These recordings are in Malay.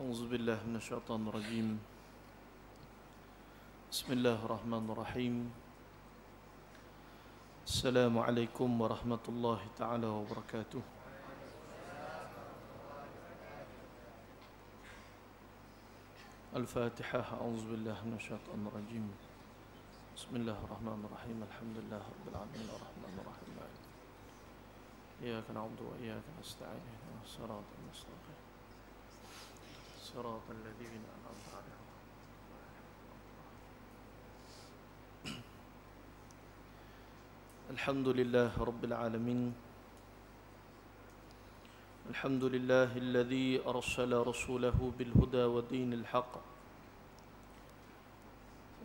أعوذ بالله من الشيطان الرجيم بسم الله الرحمن الرحيم السلام عليكم ورحمة الله تعالى وبركاته الفاتحة أعوذ بالله من الشيطان الرجيم بسم الله الرحمن الرحيم الحمد لله رب العالمين الرحمن الرحيم إياك نعبد وإياك نستعين الصراط المستقيم صراط الذين أنعمت عليهم الحمد لله رب العالمين الحمد لله الذي أرسل رسوله بالهدى ودين الحق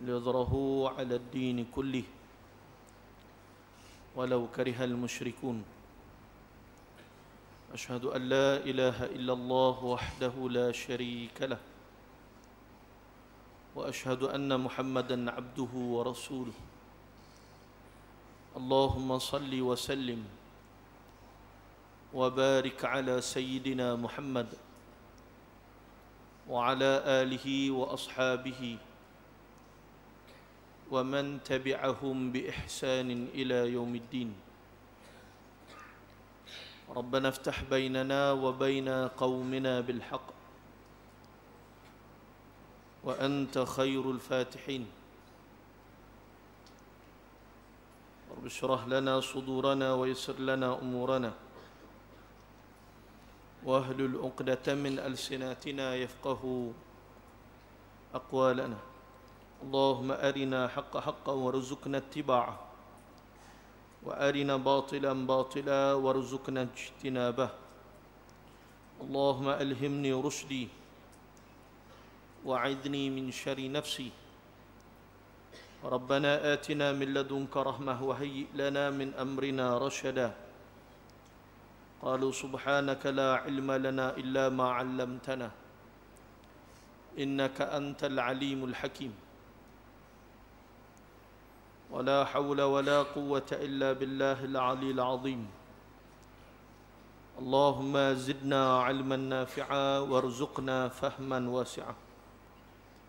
ليظهره على الدين كله ولو كره المشركون أشهد أن لا إله إلا الله وحده لا شريك له وأشهد أن محمدا عبده ورسوله اللهم صل وسلم وبارك على سيدنا محمد وعلى آله وأصحابه ومن تبعهم بإحسان إلى يوم الدين ربنا افتح بيننا وبين قومنا بالحق وأنت خير الفاتحين رب اشرح لنا صدورنا ويسر لنا أمورنا واهل العقده من ألسناتنا يفقه أقوالنا اللهم أرنا حق حقا وارزقنا اتباعه وارنا باطلا باطلا وارزقنا اجتنابه اللهم الهمني رشدي وعذني من شر نفسي ربنا اتنا من لدنك رحمه وهيئ لنا من امرنا رشدا قالوا سبحانك لا علم لنا الا ما علمتنا انك انت العليم الحكيم ولا حول ولا قوة إلا بالله العلي العظيم اللهم زدنا علما نافعا وارزقنا فهما واسعا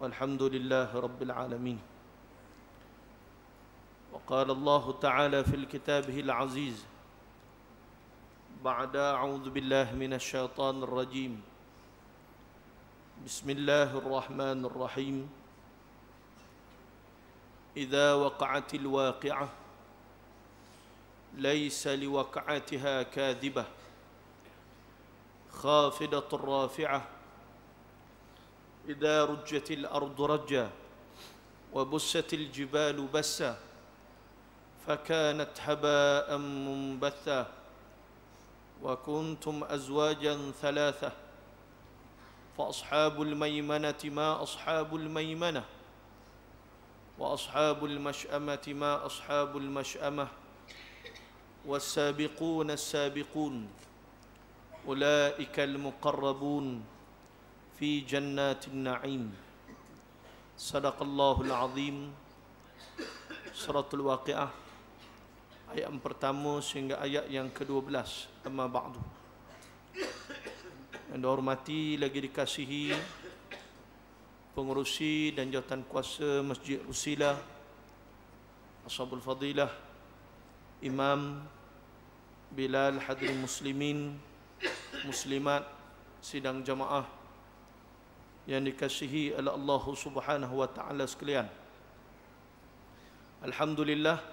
والحمد لله رب العالمين وقال الله تعالى في الكتابه العزيز بعد أعوذ بالله من الشيطان الرجيم بسم الله الرحمن الرحيم إذا وقعت الواقعة ليس لوقعتها كاذبة خافضة رافعة إذا رجت الأرض رجا وبست الجبال بسا فكانت هباء منبثا وكنتم أزواجا ثلاثة فأصحاب الميمنة ما أصحاب الميمنة واصحاب المشأمة ما اصحاب المشأمة والسابقون السابقون اولئك المقربون في جنات النعيم صدق الله العظيم سورة الواقعة ayat yang pertama sehingga ayat yang ke-12 amma ba'du yang dihormati lagi dikasihi pengurusi dan jawatan kuasa Masjid Rusilah Ashabul Fadilah Imam Bilal Hadri Muslimin Muslimat Sidang Jamaah Yang dikasihi oleh Allah Subhanahu Wa Ta'ala sekalian Alhamdulillah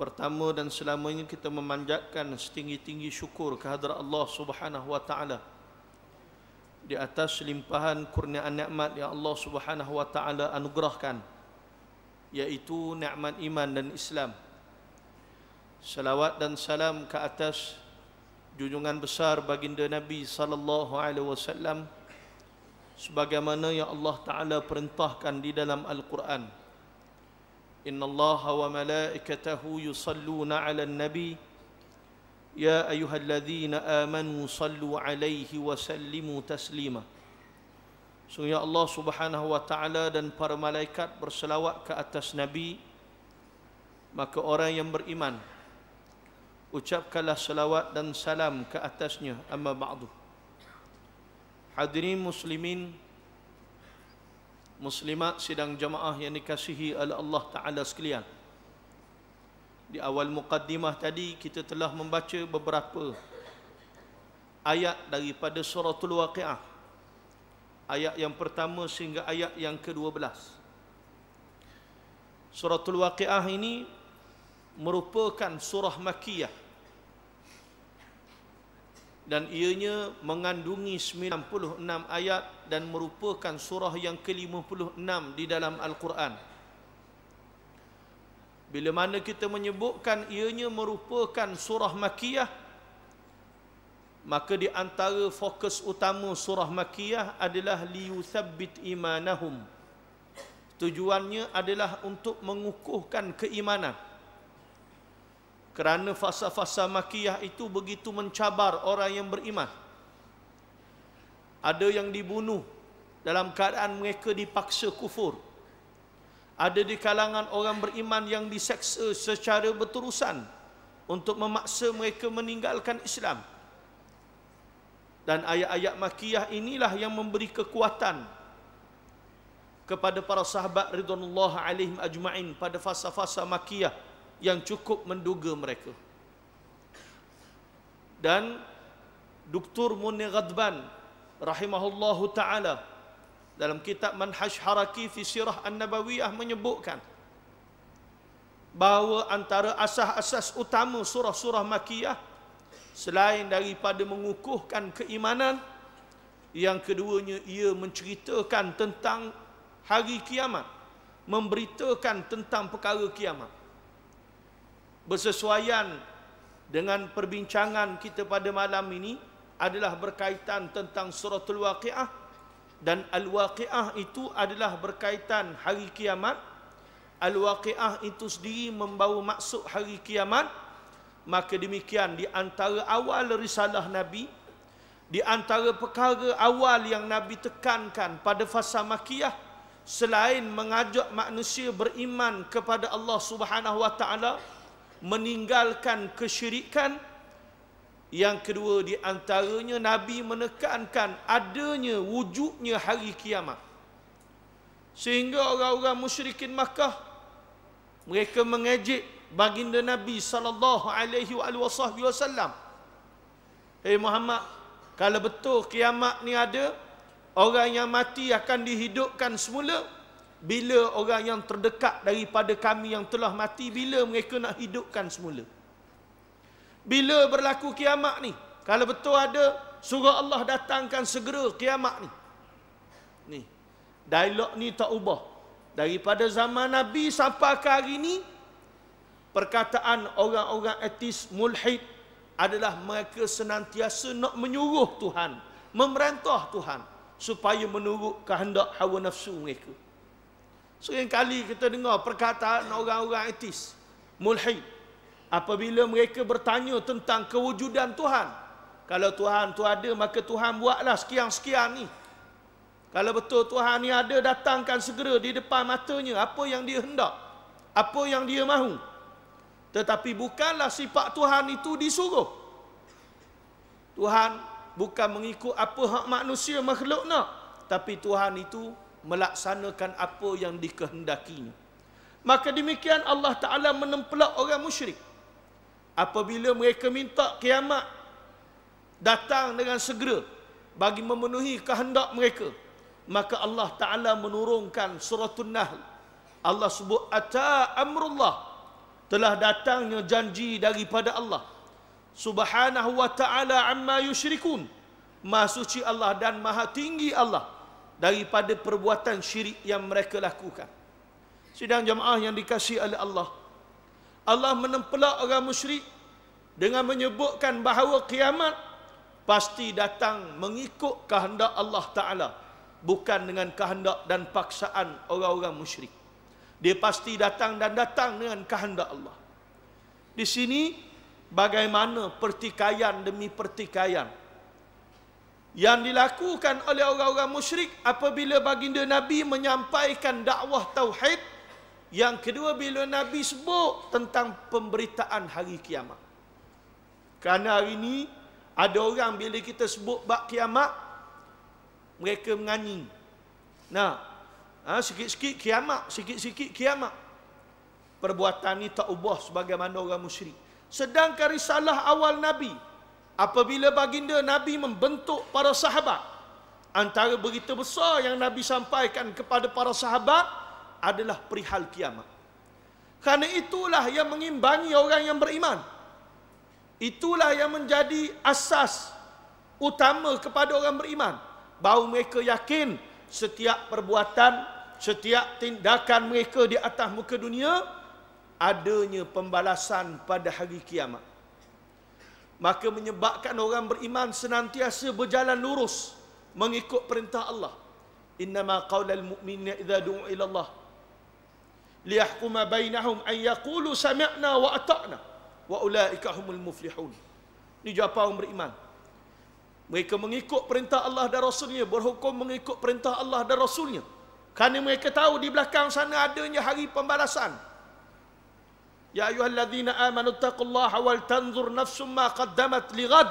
Pertama dan selamanya kita memanjatkan setinggi-tinggi syukur kehadrat Allah Subhanahu Wa Ta'ala di atas limpahan kurniaan nikmat yang Allah Subhanahu wa taala anugerahkan yaitu nikmat iman dan Islam. Salawat dan salam ke atas junjungan besar baginda Nabi sallallahu alaihi wasallam sebagaimana yang Allah taala perintahkan di dalam al-Quran. Innallaha wa malaikatahu yusalluna 'alan nabiy يا أيها الذين آمنوا صلوا عليه وسلموا تسليما Sungguh Allah Subhanahu wa taala dan para malaikat berselawat ke atas nabi maka orang yang beriman ucapkanlah selawat dan salam ke atasnya amma ba'du Hadirin muslimin muslimat sidang jamaah yang dikasihi oleh Allah taala sekalian di awal mukaddimah tadi kita telah membaca beberapa ayat daripada suratul waqiah ayat yang pertama sehingga ayat yang ke-12 suratul waqiah ini merupakan surah makiyah dan ianya mengandungi 96 ayat dan merupakan surah yang ke-56 di dalam al-Quran bila mana kita menyebutkan ianya merupakan surah makiyah Maka di antara fokus utama surah makiyah adalah liyuthabbit imanahum. Tujuannya adalah untuk mengukuhkan keimanan. Kerana fasa-fasa makiyah itu begitu mencabar orang yang beriman. Ada yang dibunuh dalam keadaan mereka dipaksa kufur. Ada di kalangan orang beriman yang diseksa secara berterusan untuk memaksa mereka meninggalkan Islam. Dan ayat-ayat makiyah inilah yang memberi kekuatan kepada para sahabat ridwanullah alaihim ajmain pada fasa-fasa makiyah yang cukup menduga mereka. Dan Dr. Munir Ghadban rahimahullahu taala dalam kitab Manhaj Haraki fi Sirah An-Nabawiyah menyebutkan bahawa antara asas-asas utama surah-surah makiyah selain daripada mengukuhkan keimanan yang keduanya ia menceritakan tentang hari kiamat memberitakan tentang perkara kiamat bersesuaian dengan perbincangan kita pada malam ini adalah berkaitan tentang suratul waqiah dan al-waqiah itu adalah berkaitan hari kiamat al-waqiah itu sendiri membawa maksud hari kiamat maka demikian di antara awal risalah nabi di antara perkara awal yang nabi tekankan pada fasa makiyah selain mengajak manusia beriman kepada Allah Subhanahu wa taala meninggalkan kesyirikan yang kedua di antaranya Nabi menekankan adanya wujudnya hari kiamat. Sehingga orang-orang musyrikin Makkah mereka mengejek baginda Nabi sallallahu alaihi wasallam. Hey Muhammad, kalau betul kiamat ni ada, orang yang mati akan dihidupkan semula bila orang yang terdekat daripada kami yang telah mati bila mereka nak hidupkan semula?' bila berlaku kiamat ni kalau betul ada suruh Allah datangkan segera kiamat ni ni dialog ni tak ubah daripada zaman Nabi sampai ke hari ni perkataan orang-orang etis mulhid adalah mereka senantiasa nak menyuruh Tuhan memerintah Tuhan supaya menurut kehendak hawa nafsu mereka sering kali kita dengar perkataan orang-orang etis mulhid apabila mereka bertanya tentang kewujudan Tuhan. Kalau Tuhan tu ada, maka Tuhan buatlah sekian-sekian ni. Kalau betul Tuhan ni ada, datangkan segera di depan matanya apa yang dia hendak. Apa yang dia mahu. Tetapi bukanlah sifat Tuhan itu disuruh. Tuhan bukan mengikut apa hak manusia makhluk nak. Tapi Tuhan itu melaksanakan apa yang dikehendakinya. Maka demikian Allah Ta'ala menempelak orang musyrik apabila mereka minta kiamat datang dengan segera bagi memenuhi kehendak mereka maka Allah taala menurunkan surah an nahl Allah sebut ata amrullah telah datangnya janji daripada Allah subhanahu wa taala amma yusyrikun maha suci Allah dan maha tinggi Allah daripada perbuatan syirik yang mereka lakukan sidang jemaah yang dikasihi oleh Allah Allah menempelak orang musyrik dengan menyebutkan bahawa kiamat pasti datang mengikut kehendak Allah Ta'ala bukan dengan kehendak dan paksaan orang-orang musyrik dia pasti datang dan datang dengan kehendak Allah di sini bagaimana pertikaian demi pertikaian yang dilakukan oleh orang-orang musyrik apabila baginda Nabi menyampaikan dakwah Tauhid yang kedua bila Nabi sebut tentang pemberitaan hari kiamat. Kerana hari ini ada orang bila kita sebut bab kiamat mereka menyanyi. Nah, ha, sikit-sikit kiamat, sikit-sikit kiamat. Perbuatan ini tak ubah sebagaimana orang musyrik. Sedangkan risalah awal Nabi apabila baginda Nabi membentuk para sahabat antara berita besar yang Nabi sampaikan kepada para sahabat adalah perihal kiamat. Karena itulah yang mengimbangi orang yang beriman. Itulah yang menjadi asas utama kepada orang beriman. Bahawa mereka yakin setiap perbuatan, setiap tindakan mereka di atas muka dunia, adanya pembalasan pada hari kiamat. Maka menyebabkan orang beriman senantiasa berjalan lurus mengikut perintah Allah. Innama qawlal mu'minina idha du'u ila Allah liyahkuma bainahum an yaqulu sami'na wa ata'na wa ulaika humul muflihun ni jawapan orang beriman mereka mengikut perintah Allah dan rasulnya berhukum mengikut perintah Allah dan rasulnya kerana mereka tahu di belakang sana adanya hari pembalasan ya ayyuhallazina amanu taqullaha wal tanzur nafsum ma qaddamat lighad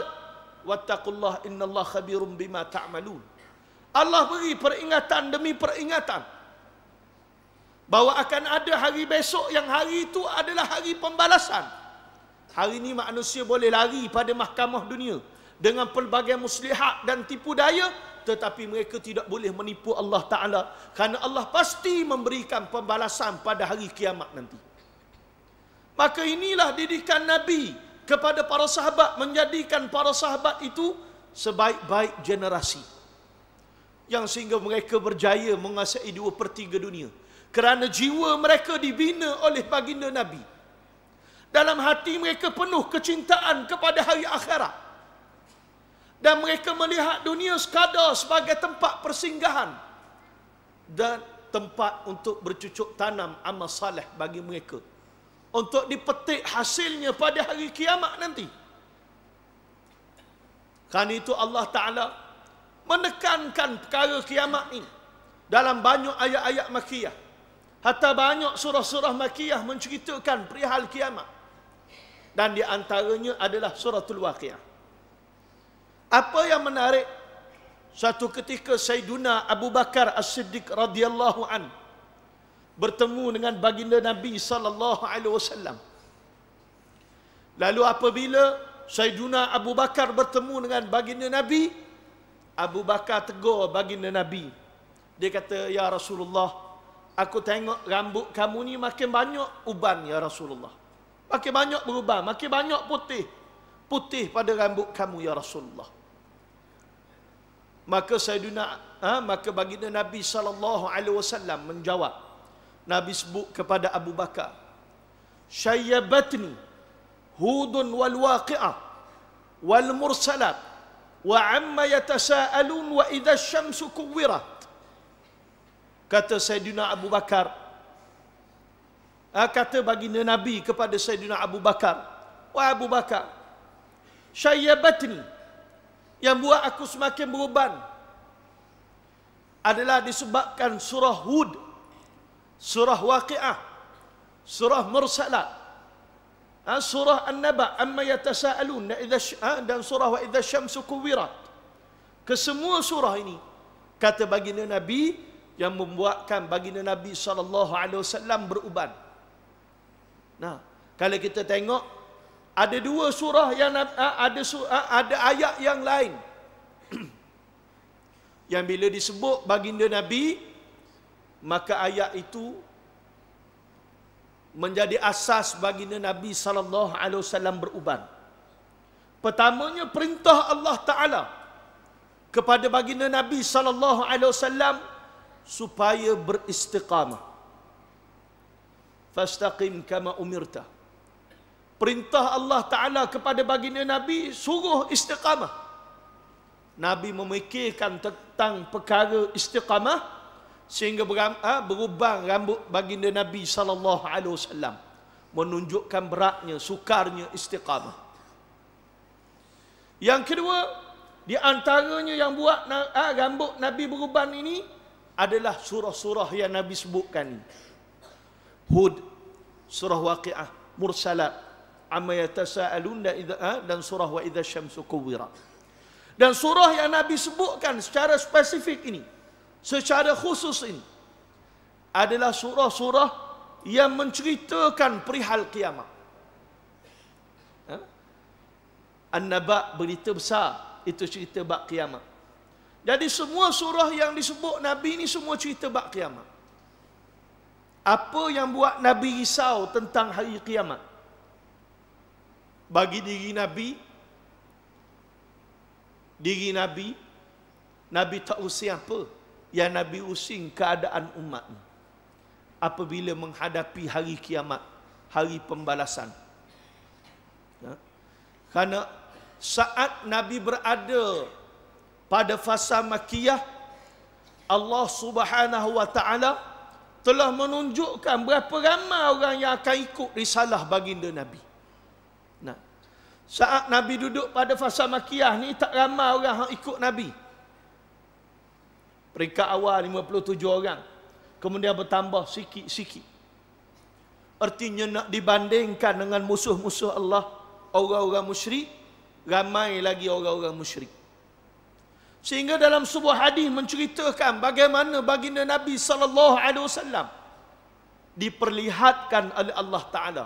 wattaqullaha innallaha khabirum bima ta'malun Allah beri peringatan demi peringatan bahawa akan ada hari besok yang hari itu adalah hari pembalasan. Hari ini manusia boleh lari pada mahkamah dunia dengan pelbagai muslihat dan tipu daya tetapi mereka tidak boleh menipu Allah Ta'ala kerana Allah pasti memberikan pembalasan pada hari kiamat nanti. Maka inilah didikan Nabi kepada para sahabat menjadikan para sahabat itu sebaik-baik generasi yang sehingga mereka berjaya menguasai dua per dunia kerana jiwa mereka dibina oleh baginda Nabi. Dalam hati mereka penuh kecintaan kepada hari akhirat. Dan mereka melihat dunia sekadar sebagai tempat persinggahan. Dan tempat untuk bercucuk tanam amal salih bagi mereka. Untuk dipetik hasilnya pada hari kiamat nanti. Kerana itu Allah Ta'ala menekankan perkara kiamat ini. Dalam banyak ayat-ayat makiyah. -ayat Hatta banyak surah-surah makiyah menceritakan perihal kiamat. Dan di antaranya adalah suratul waqiyah. Apa yang menarik? Satu ketika Sayyiduna Abu Bakar As-Siddiq radhiyallahu an bertemu dengan baginda Nabi sallallahu alaihi wasallam. Lalu apabila Sayyiduna Abu Bakar bertemu dengan baginda Nabi, Abu Bakar tegur baginda Nabi. Dia kata, "Ya Rasulullah, Aku tengok rambut kamu ni makin banyak uban ya Rasulullah. Makin banyak berubah, makin banyak putih. Putih pada rambut kamu ya Rasulullah. Maka Sayyidina, ha, maka baginda Nabi sallallahu alaihi wasallam menjawab. Nabi sebut kepada Abu Bakar. Syayyabatni hudun wal waqi'ah wal mursalat wa amma yatasaalun wa idza asy-syamsu kuwwirat kata Sayyidina Abu Bakar ah, kata baginda Nabi kepada Sayyidina Abu Bakar wah Abu Bakar syayabatni yang buat aku semakin beruban adalah disebabkan surah Hud surah Waqi'ah surah Mursalat ah, surah An-Naba amma yatasaalun ah, dan surah wa syamsu kuwirat kesemua surah ini kata baginda Nabi yang membuatkan baginda Nabi sallallahu alaihi wasallam beruban. Nah, kalau kita tengok ada dua surah yang ada surah, ada ayat yang lain yang bila disebut baginda Nabi maka ayat itu menjadi asas baginda Nabi sallallahu alaihi wasallam beruban. Pertamanya perintah Allah Taala kepada baginda Nabi sallallahu alaihi wasallam supaya beristiqamah. Fastaqim kama umirta. Perintah Allah Ta'ala kepada baginda Nabi suruh istiqamah. Nabi memikirkan tentang perkara istiqamah sehingga ah, berubah rambut baginda Nabi sallallahu alaihi wasallam menunjukkan beratnya sukarnya istiqamah. Yang kedua, di antaranya yang buat ah, rambut Nabi berubah ini adalah surah-surah yang Nabi sebutkan ni. Hud, surah Waqi'ah, Mursalat, Amma yatasa'alun ha? dan surah Wa idza syamsu kuwira. Dan surah yang Nabi sebutkan secara spesifik ini, secara khusus ini adalah surah-surah yang menceritakan perihal kiamat. Ha? An-Naba berita besar itu cerita bab kiamat. Jadi semua surah yang disebut Nabi ni semua cerita bab kiamat. Apa yang buat Nabi risau tentang hari kiamat? Bagi diri Nabi, diri Nabi, Nabi tak usi apa ya Nabi using keadaan umat ni. Apabila menghadapi hari kiamat, hari pembalasan. Ya. Kerana saat Nabi berada pada fasa makiyah Allah Subhanahu wa taala telah menunjukkan berapa ramai orang yang akan ikut risalah baginda Nabi. Nah. Saat Nabi duduk pada fasa makiyah ni tak ramai orang yang ikut Nabi. Peringkat awal 57 orang. Kemudian bertambah sikit-sikit. Artinya nak dibandingkan dengan musuh-musuh Allah, orang-orang musyrik, ramai lagi orang-orang musyrik. Sehingga dalam sebuah hadis menceritakan bagaimana baginda Nabi sallallahu alaihi wasallam diperlihatkan oleh Allah Taala.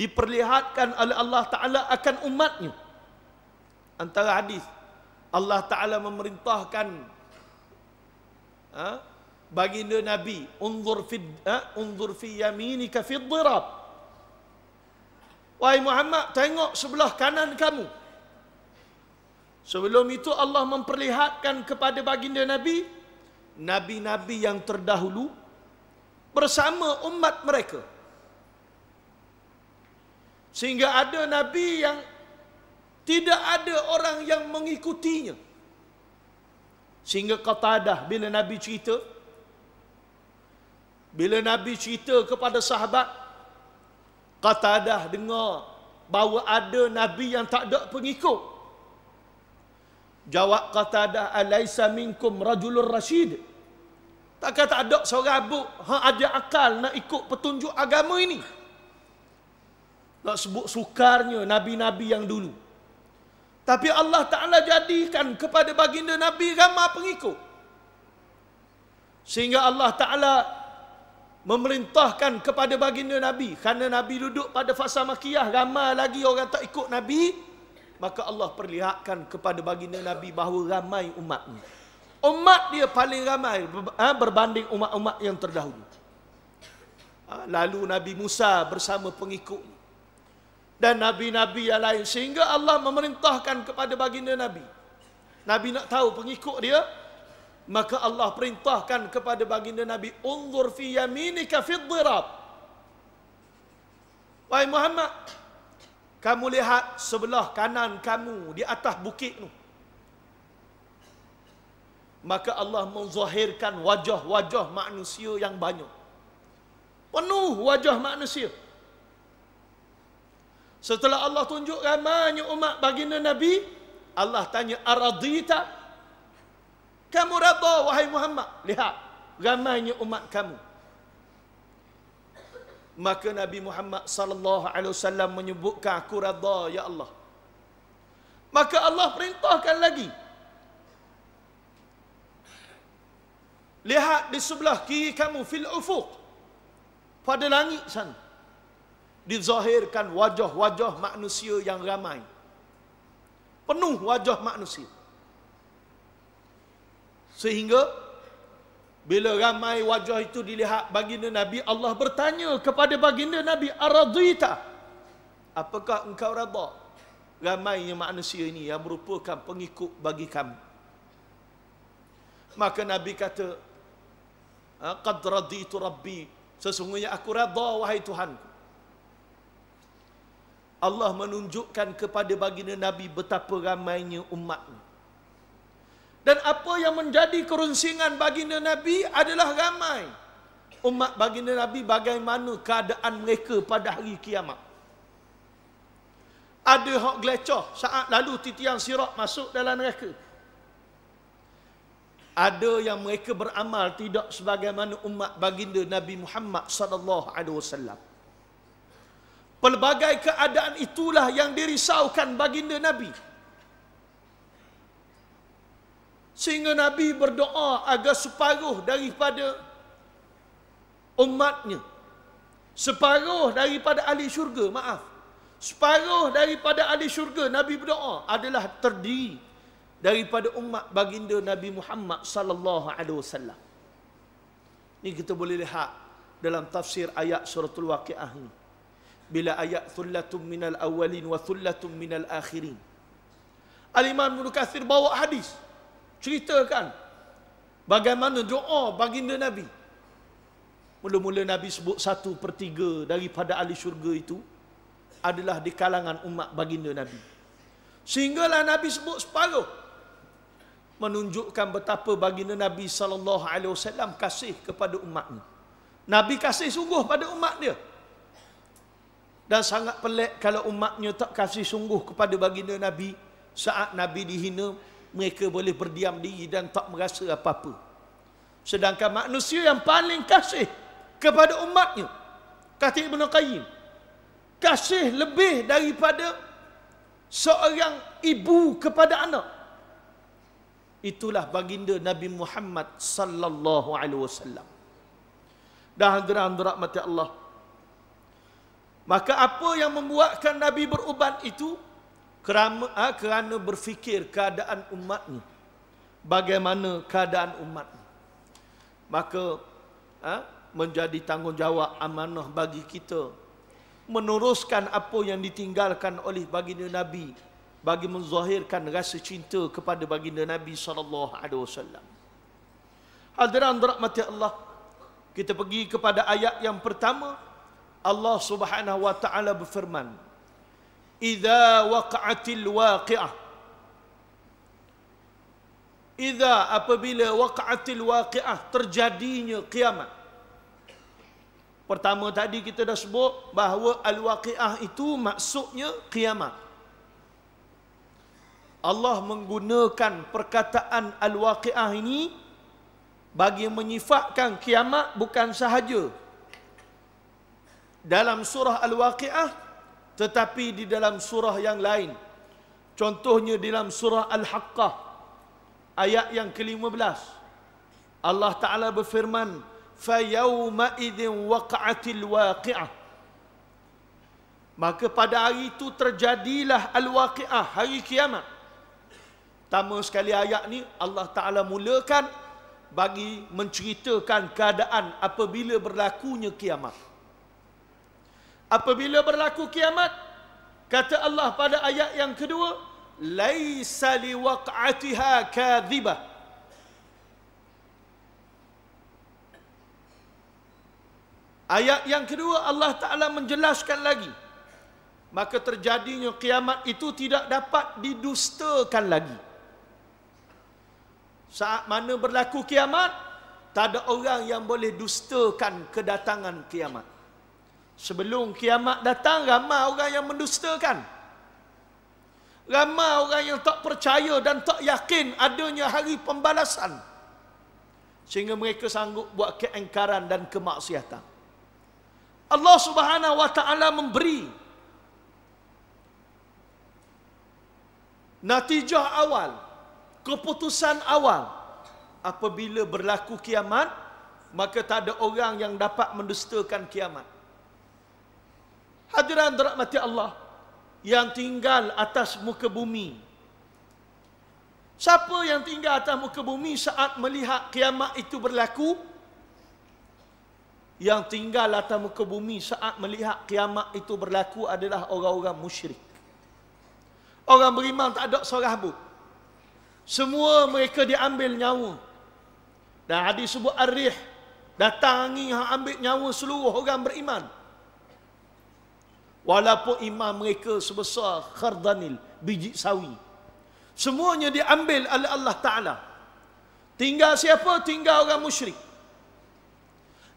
Diperlihatkan oleh Allah Taala akan umatnya. Antara hadis Allah Taala memerintahkan ha, baginda Nabi unzur fi ha, unzur fi yaminika fi dhirab. Wahai Muhammad tengok sebelah kanan kamu. Sebelum itu Allah memperlihatkan kepada baginda Nabi Nabi-Nabi yang terdahulu Bersama umat mereka Sehingga ada Nabi yang Tidak ada orang yang mengikutinya Sehingga kata dah bila Nabi cerita Bila Nabi cerita kepada sahabat kata dah dengar Bahawa ada Nabi yang tak ada pengikut Jawab kata Qatadah alaisa minkum rajulur rasyid. Tak kata ada seorang abu hang ada akal nak ikut petunjuk agama ini. tak sebut sukarnya nabi-nabi yang dulu. Tapi Allah Taala jadikan kepada baginda nabi ramah pengikut. Sehingga Allah Taala memerintahkan kepada baginda nabi kerana nabi duduk pada fasa makiyah ramah lagi orang tak ikut nabi maka Allah perlihatkan kepada baginda Nabi bahawa ramai umatnya. Umat dia paling ramai ha, berbanding umat-umat yang terdahulu. Ha, lalu Nabi Musa bersama pengikut dan Nabi-Nabi yang lain sehingga Allah memerintahkan kepada baginda Nabi. Nabi nak tahu pengikut dia, maka Allah perintahkan kepada baginda Nabi, Unzur fi yaminika fi Wahai Muhammad, kamu lihat sebelah kanan kamu di atas bukit tu. Maka Allah menzahirkan wajah-wajah manusia yang banyak. Penuh wajah manusia. Setelah Allah tunjuk ramai umat baginda Nabi, Allah tanya aradita? Kamu rada, wahai Muhammad? Lihat ramai umat kamu maka Nabi Muhammad sallallahu alaihi wasallam menyebutkan aku radha ya Allah maka Allah perintahkan lagi lihat di sebelah kiri kamu fil ufuq pada langit sana dizahirkan wajah-wajah manusia yang ramai penuh wajah manusia sehingga bila ramai wajah itu dilihat baginda Nabi, Allah bertanya kepada baginda Nabi, Aradita, apakah engkau rada? Ramainya manusia ini yang merupakan pengikut bagi kamu. Maka Nabi kata, ah, Qad raditu Rabbi, sesungguhnya aku rada wahai Tuhan. Allah menunjukkan kepada baginda Nabi betapa ramainya umatnya. Dan apa yang menjadi kerunsingan baginda Nabi adalah ramai. Umat baginda Nabi bagaimana keadaan mereka pada hari kiamat. Ada hak gelecoh saat lalu titian sirat masuk dalam mereka. Ada yang mereka beramal tidak sebagaimana umat baginda Nabi Muhammad sallallahu alaihi wasallam. Pelbagai keadaan itulah yang dirisaukan baginda Nabi. Sehingga Nabi berdoa agar separuh daripada umatnya. Separuh daripada ahli syurga, maaf. Separuh daripada ahli syurga Nabi berdoa adalah terdiri daripada umat baginda Nabi Muhammad sallallahu alaihi wasallam. Ini kita boleh lihat dalam tafsir ayat suratul waqiah ini. Bila ayat thullatum minal awalin wa thullatum minal akhirin. Al-Imam Ibn Kathir bawa hadis ceritakan bagaimana doa baginda Nabi. Mula-mula Nabi sebut satu per tiga daripada ahli syurga itu adalah di kalangan umat baginda Nabi. Sehinggalah Nabi sebut separuh menunjukkan betapa baginda Nabi saw kasih kepada umatnya. Nabi kasih sungguh pada umat dia. Dan sangat pelik kalau umatnya tak kasih sungguh kepada baginda Nabi saat Nabi dihina, mereka boleh berdiam diri dan tak merasa apa-apa. Sedangkan manusia yang paling kasih kepada umatnya, kata Ibn Qayyim, kasih lebih daripada seorang ibu kepada anak. Itulah baginda Nabi Muhammad sallallahu alaihi wasallam. Dah geram rahmat Allah. Maka apa yang membuatkan Nabi berubat itu kerana, ah, kerana berfikir keadaan umat ni bagaimana keadaan umat ni maka ha, menjadi tanggungjawab amanah bagi kita meneruskan apa yang ditinggalkan oleh baginda nabi bagi menzahirkan rasa cinta kepada baginda nabi sallallahu alaihi wasallam hadirin Allah kita pergi kepada ayat yang pertama Allah Subhanahu wa taala berfirman إذا وقعت الواقعة إذا apabila وقعت الواقعة terjadinya kiamat Pertama tadi kita dah sebut bahawa al-waqiah itu maksudnya kiamat. Allah menggunakan perkataan al-waqiah ini bagi menyifatkan kiamat bukan sahaja. Dalam surah al-waqiah tetapi di dalam surah yang lain contohnya dalam surah al-haqqah ayat yang ke-15 Allah taala berfirman fa yawma waqa'atil waqi'ah maka pada hari itu terjadilah al-waqi'ah hari kiamat pertama sekali ayat ni Allah taala mulakan bagi menceritakan keadaan apabila berlakunya kiamat apabila berlaku kiamat kata Allah pada ayat yang kedua laisa liwaqatiha kadhibah Ayat yang kedua Allah Taala menjelaskan lagi maka terjadinya kiamat itu tidak dapat didustakan lagi Saat mana berlaku kiamat tak ada orang yang boleh dustakan kedatangan kiamat Sebelum kiamat datang ramai orang yang mendustakan. Ramai orang yang tak percaya dan tak yakin adanya hari pembalasan. Sehingga mereka sanggup buat keengkaran dan kemaksiatan. Allah Subhanahu wa taala memberi natijah awal, keputusan awal apabila berlaku kiamat, maka tak ada orang yang dapat mendustakan kiamat. Hadiran rahmati Allah yang tinggal atas muka bumi. Siapa yang tinggal atas muka bumi saat melihat kiamat itu berlaku? Yang tinggal atas muka bumi saat melihat kiamat itu berlaku adalah orang-orang musyrik. Orang beriman tak ada seorang pun. Semua mereka diambil nyawa. Dan hadis sebut Ar-Rih datang angin yang ambil nyawa seluruh orang beriman. Walaupun imam mereka sebesar khardanil, biji sawi. Semuanya diambil oleh Allah Ta'ala. Tinggal siapa? Tinggal orang musyrik.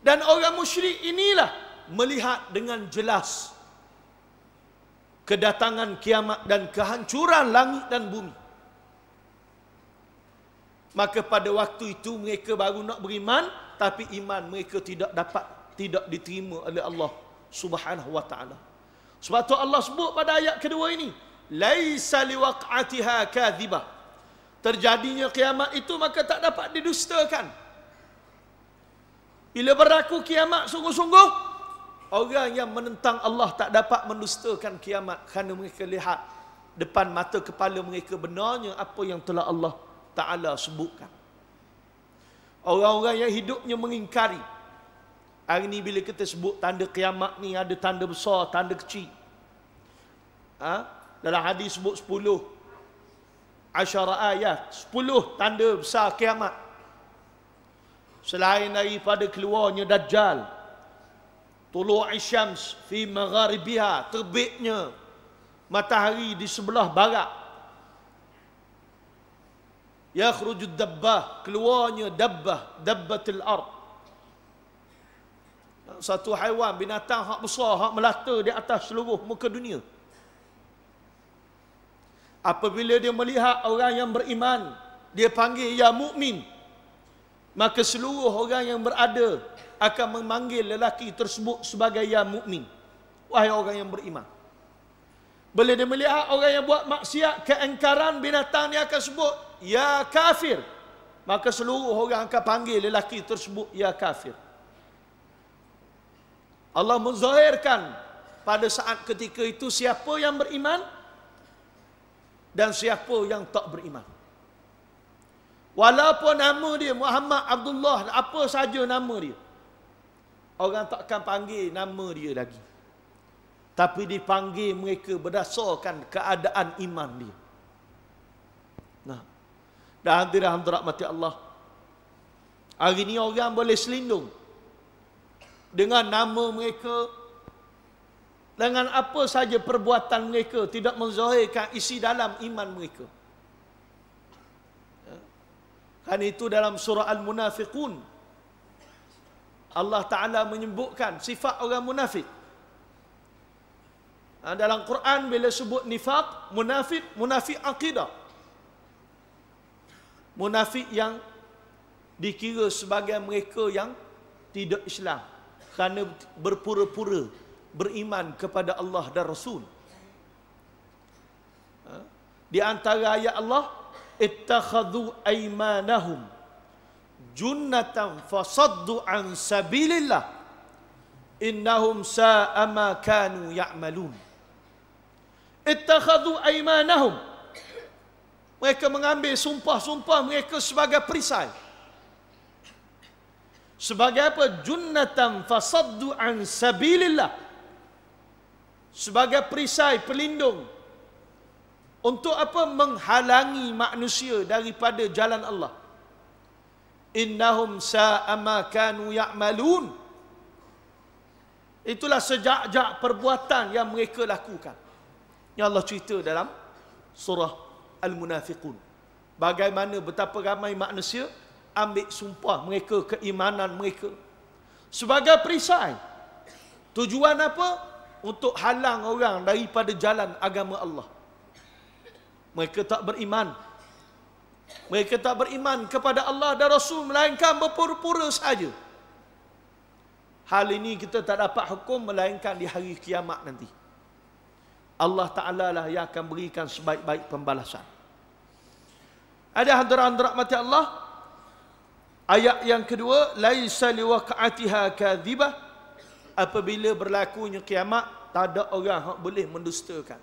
Dan orang musyrik inilah melihat dengan jelas kedatangan kiamat dan kehancuran langit dan bumi. Maka pada waktu itu mereka baru nak beriman tapi iman mereka tidak dapat tidak diterima oleh Allah Subhanahu wa taala. Sebab tu Allah sebut pada ayat kedua ini, laisa liwaqatiha kadhiba. Terjadinya kiamat itu maka tak dapat didustakan. Bila berlaku kiamat sungguh-sungguh, orang yang menentang Allah tak dapat mendustakan kiamat kerana mereka lihat depan mata kepala mereka benarnya apa yang telah Allah Taala sebutkan. Orang-orang yang hidupnya mengingkari Hari ni bila kita sebut tanda kiamat ni ada tanda besar, tanda kecil. Ha? Dalam hadis sebut 10 asyara ayat, 10 tanda besar kiamat. Selain daripada keluarnya dajjal, tuluh isyams fi magharibiha, terbitnya matahari di sebelah barat. Yakhrujud dabbah, keluarnya dabbah, dabbatul ardh satu haiwan binatang hak besar hak melata di atas seluruh muka dunia apabila dia melihat orang yang beriman dia panggil ya mukmin maka seluruh orang yang berada akan memanggil lelaki tersebut sebagai ya mukmin wahai orang yang beriman bila dia melihat orang yang buat maksiat keengkaran binatang ni akan sebut ya kafir maka seluruh orang akan panggil lelaki tersebut ya kafir Allah menzahirkan pada saat ketika itu siapa yang beriman dan siapa yang tak beriman. Walaupun nama dia Muhammad Abdullah apa saja nama dia. Orang takkan panggil nama dia lagi. Tapi dipanggil mereka berdasarkan keadaan iman dia. Nah. Dan hadirin hadirat mati Allah. Hari ini orang boleh selindung dengan nama mereka dengan apa saja perbuatan mereka tidak menzahirkan isi dalam iman mereka kan itu dalam surah al-munafiqun Allah taala menyebutkan sifat orang munafik ha, dalam Quran bila sebut nifaq munafik munafik akidah munafik yang dikira sebagai mereka yang tidak Islam kerana berpura-pura beriman kepada Allah dan Rasul. Ha? Di antara ayat Allah, ittakhadhu aymanahum junnatan fasaddu an sabilillah innahum sa'a ma kanu ya'malun. Ittakhadhu aymanahum mereka mengambil sumpah-sumpah mereka sebagai perisai sebagai apa junnatan fasaddu an sabilillah sebagai perisai pelindung untuk apa menghalangi manusia daripada jalan Allah innahum saamakanu ma kanu ya'malun itulah sejak-jak perbuatan yang mereka lakukan yang Allah cerita dalam surah al-munafiqun bagaimana betapa ramai manusia ambil sumpah mereka keimanan mereka sebagai perisai tujuan apa untuk halang orang daripada jalan agama Allah mereka tak beriman mereka tak beriman kepada Allah dan Rasul melainkan berpura-pura saja hal ini kita tak dapat hukum melainkan di hari kiamat nanti Allah Ta'ala lah yang akan berikan sebaik-baik pembalasan ada hadirat-hadirat mati Allah Ayat yang kedua, laisa liwaqatiha kadhibah. Apabila berlakunya kiamat, tak ada orang yang boleh mendustakan.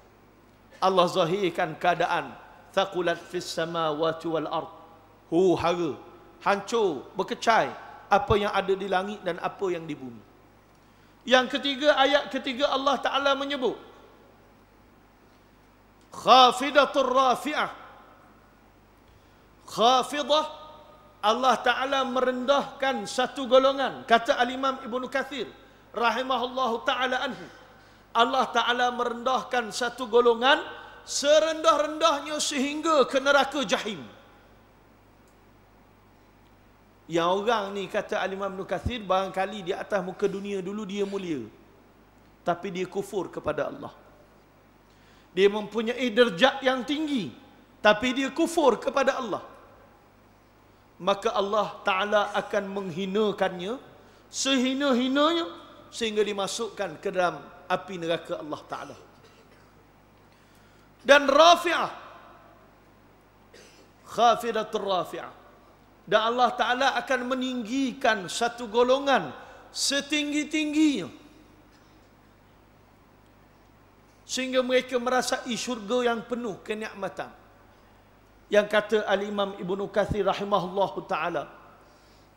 Allah zahirkan keadaan thaqulat fis samawati wal ard. Hu hara, hancur, berkecai apa yang ada di langit dan apa yang di bumi. Yang ketiga, ayat ketiga Allah Taala menyebut khafidatur rafi'ah. khafidah Allah Ta'ala merendahkan satu golongan. Kata Al-Imam Ibn Kathir. Rahimahullahu Ta'ala Anhu. Allah Ta'ala merendahkan satu golongan. Serendah-rendahnya sehingga ke neraka jahim. Yang orang ni kata Al-Imam Ibn Kathir. Barangkali di atas muka dunia dulu dia mulia. Tapi dia kufur kepada Allah. Dia mempunyai derjat yang tinggi. Tapi dia kufur kepada Allah maka Allah Ta'ala akan menghinakannya sehina-hinanya sehingga dimasukkan ke dalam api neraka Allah Ta'ala dan rafi'ah khafidatul rafi'ah dan Allah Ta'ala akan meninggikan satu golongan setinggi-tingginya sehingga mereka merasai syurga yang penuh kenikmatan yang kata al-Imam Ibnu Katsir rahimahullahu taala.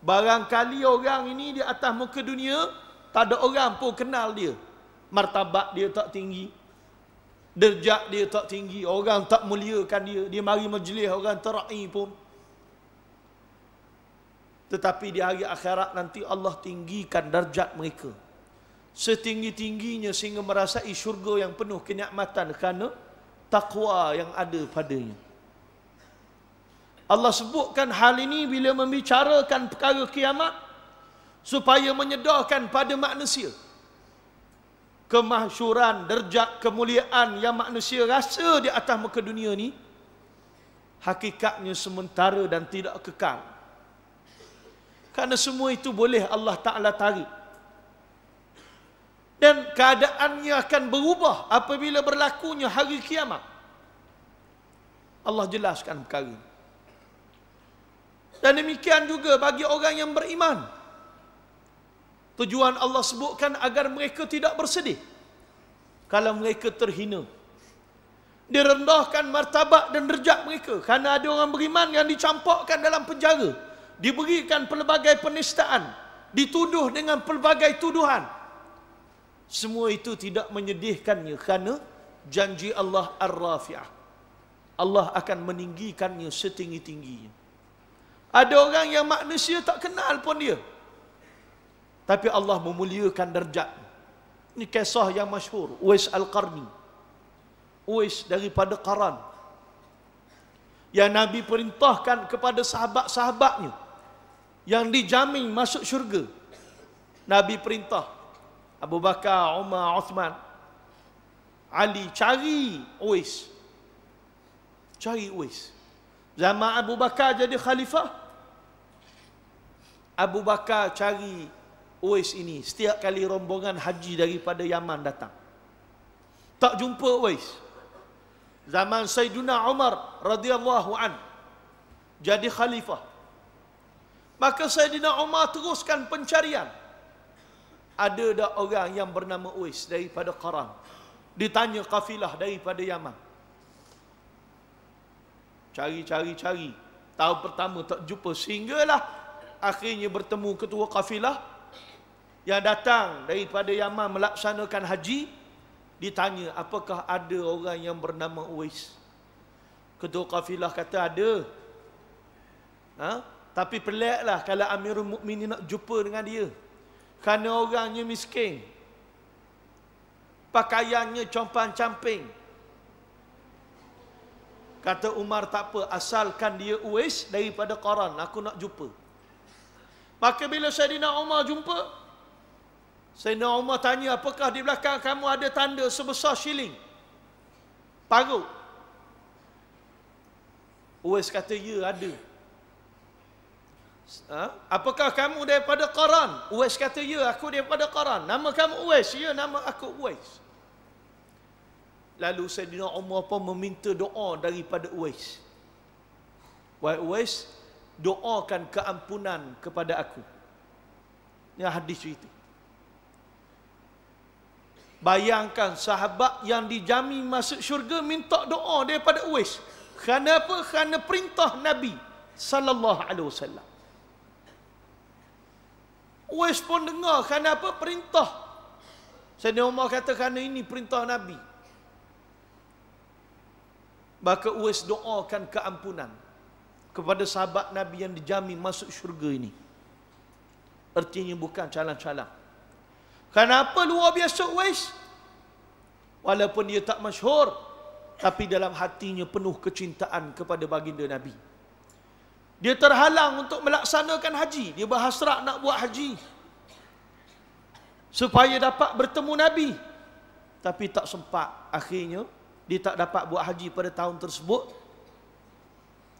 Barangkali orang ini di atas muka dunia tak ada orang pun kenal dia. Martabat dia tak tinggi. Derjat dia tak tinggi. Orang tak muliakan dia. Dia mari majlis orang terai pun. Tetapi di hari akhirat nanti Allah tinggikan darjat mereka. Setinggi-tingginya sehingga merasai syurga yang penuh kenyamatan kerana takwa yang ada padanya. Allah sebutkan hal ini bila membicarakan perkara kiamat supaya menyedarkan pada manusia kemahsyuran, derjat kemuliaan yang manusia rasa di atas muka dunia ni hakikatnya sementara dan tidak kekal. Karena semua itu boleh Allah Taala tarik. Dan keadaannya akan berubah apabila berlakunya hari kiamat. Allah jelaskan perkara ini. Dan demikian juga bagi orang yang beriman. Tujuan Allah sebutkan agar mereka tidak bersedih. Kalau mereka terhina. Direndahkan martabat dan derjat mereka. Kerana ada orang beriman yang dicampakkan dalam penjara. Diberikan pelbagai penistaan. Dituduh dengan pelbagai tuduhan. Semua itu tidak menyedihkannya kerana janji Allah Ar-Rafi'ah. Allah akan meninggikannya setinggi-tingginya. Ada orang yang manusia tak kenal pun dia. Tapi Allah memuliakan darjat. Ini kisah yang masyhur, Uwais Al-Qarni. Uwais daripada Qaran. Yang Nabi perintahkan kepada sahabat-sahabatnya yang dijamin masuk syurga. Nabi perintah Abu Bakar, Umar, Uthman, Ali cari Uwais. Cari Uwais. Zaman Abu Bakar jadi khalifah, Abu Bakar cari Uwais ini setiap kali rombongan haji daripada Yaman datang. Tak jumpa Uwais. Zaman Sayyidina Umar radhiyallahu an jadi khalifah. Maka Sayyidina Umar teruskan pencarian. Ada dah orang yang bernama Uwais daripada Qaram. Ditanya kafilah daripada Yaman. Cari-cari-cari. Tahun pertama tak jumpa. Sehinggalah akhirnya bertemu ketua kafilah yang datang daripada Yaman melaksanakan haji ditanya apakah ada orang yang bernama Uwais ketua kafilah kata ada ha? tapi peliklah kalau Amirul Mukminin nak jumpa dengan dia kerana orangnya miskin pakaiannya compan camping kata Umar tak apa asalkan dia Uwais daripada Quran aku nak jumpa Maka bila Sayyidina Umar jumpa, Sayyidina Umar tanya, apakah di belakang kamu ada tanda sebesar shilling? Paruk. Uwais kata, ya ada. Ha? Apakah kamu daripada Quran? Uwais kata, ya aku daripada Quran. Nama kamu Uwais? Ya, nama aku Uwais. Lalu Sayyidina Umar pun meminta doa daripada Uwais. Wahai Uwais, doakan keampunan kepada aku. Ini hadis itu. Bayangkan sahabat yang dijamin masuk syurga minta doa daripada Uwais. Kenapa? Kerana perintah Nabi sallallahu alaihi wasallam. Uwais pun dengar kenapa perintah. Saya Umar kata kerana ini perintah Nabi. Maka Uwais doakan keampunan kepada sahabat Nabi yang dijamin masuk syurga ini. Artinya bukan calang-calang. Kenapa luar biasa Uwais? Walaupun dia tak masyhur, tapi dalam hatinya penuh kecintaan kepada baginda Nabi. Dia terhalang untuk melaksanakan haji. Dia berhasrat nak buat haji. Supaya dapat bertemu Nabi. Tapi tak sempat. Akhirnya, dia tak dapat buat haji pada tahun tersebut.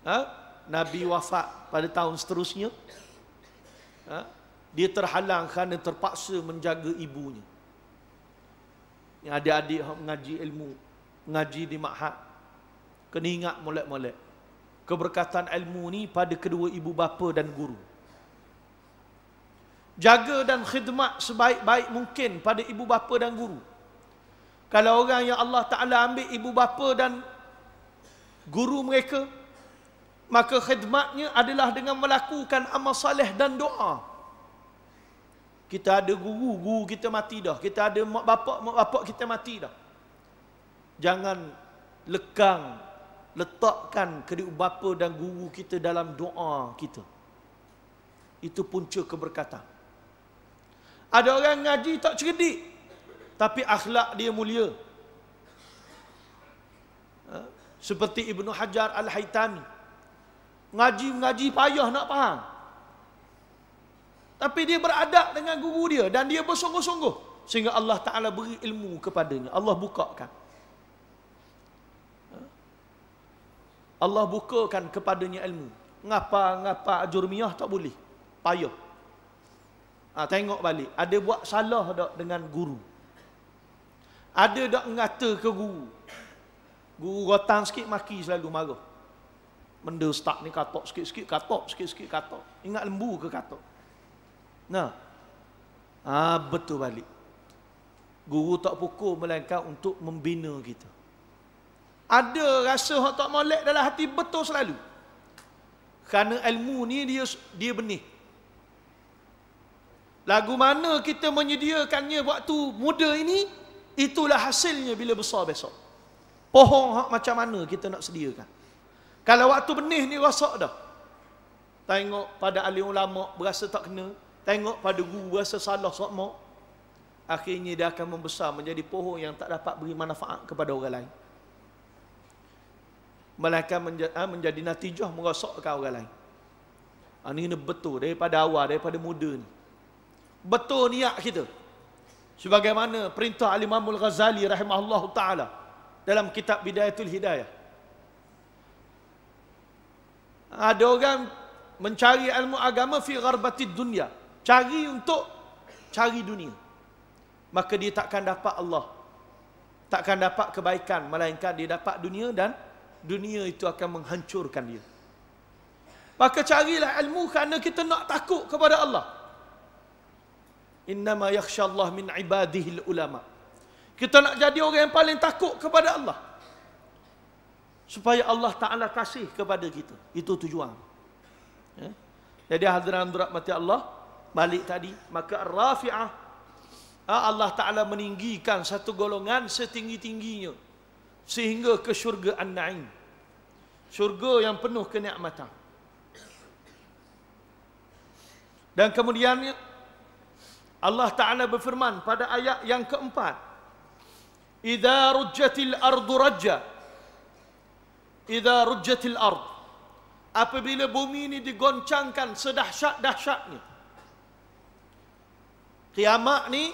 Haa? Nabi wafat pada tahun seterusnya ha? Dia terhalang kerana terpaksa menjaga ibunya Yang adik-adik mengaji ilmu Mengaji di Makhat, Kena ingat molek-molek Keberkatan ilmu ni pada kedua ibu bapa dan guru Jaga dan khidmat sebaik-baik mungkin pada ibu bapa dan guru Kalau orang yang Allah Ta'ala ambil ibu bapa dan guru Mereka maka khidmatnya adalah dengan melakukan amal soleh dan doa. Kita ada guru, guru kita mati dah. Kita ada mak bapak, mak bapak kita mati dah. Jangan lekang, letakkan kedua bapa dan guru kita dalam doa kita. Itu punca keberkatan. Ada orang ngaji tak cerdik, tapi akhlak dia mulia. Ha? Seperti Ibnu Hajar Al-Haytami. Ngaji-ngaji payah nak faham. Tapi dia beradab dengan guru dia dan dia bersungguh-sungguh sehingga Allah Taala beri ilmu kepadanya. Allah bukakan. Ha? Allah bukakan kepadanya ilmu. Ngapa ngapa jurmiyah tak boleh. Payah. Ha, tengok balik, ada buat salah tak dengan guru? Ada tak ngata ke guru? Guru gotang sikit maki selalu marah benda ustaz ni katok sikit-sikit katok sikit-sikit katok ingat lembu ke katok nah ah betul balik guru tak pukul melainkan untuk membina kita ada rasa hak tak molek dalam hati betul selalu kerana ilmu ni dia dia benih lagu mana kita menyediakannya waktu muda ini itulah hasilnya bila besar besok pohon hak macam mana kita nak sediakan kalau waktu benih ni rosak dah. Tengok pada ahli ulama berasa tak kena. Tengok pada guru berasa salah sokmo. Akhirnya dia akan membesar menjadi pohon yang tak dapat beri manfaat kepada orang lain. Melainkan menjadi, ha, menjadi natijah merosakkan orang lain. Ini ha, kena betul daripada awal, daripada muda ni. Betul niat kita. Sebagaimana perintah alimamul imamul Ghazali rahimahullah ta'ala dalam kitab Bidayatul Hidayah ada orang mencari ilmu agama fi gharbati dunia cari untuk cari dunia maka dia takkan dapat Allah takkan dapat kebaikan melainkan dia dapat dunia dan dunia itu akan menghancurkan dia maka carilah ilmu kerana kita nak takut kepada Allah innama yakhsha Allah min ibadihi ulama kita nak jadi orang yang paling takut kepada Allah supaya Allah Taala kasih kepada kita. Itu tujuan. Ya. Jadi hadirin rahmati Allah, balik tadi, maka Rafi'ah ah, Allah Taala meninggikan satu golongan setinggi-tingginya sehingga ke syurga An-Na'im. Syurga yang penuh kenikmatan. Dan kemudian Allah Taala berfirman pada ayat yang keempat. Idza rujjatil ardu rajja Ida rujjatil ard Apabila bumi ini digoncangkan sedahsyat-dahsyatnya Kiamat ni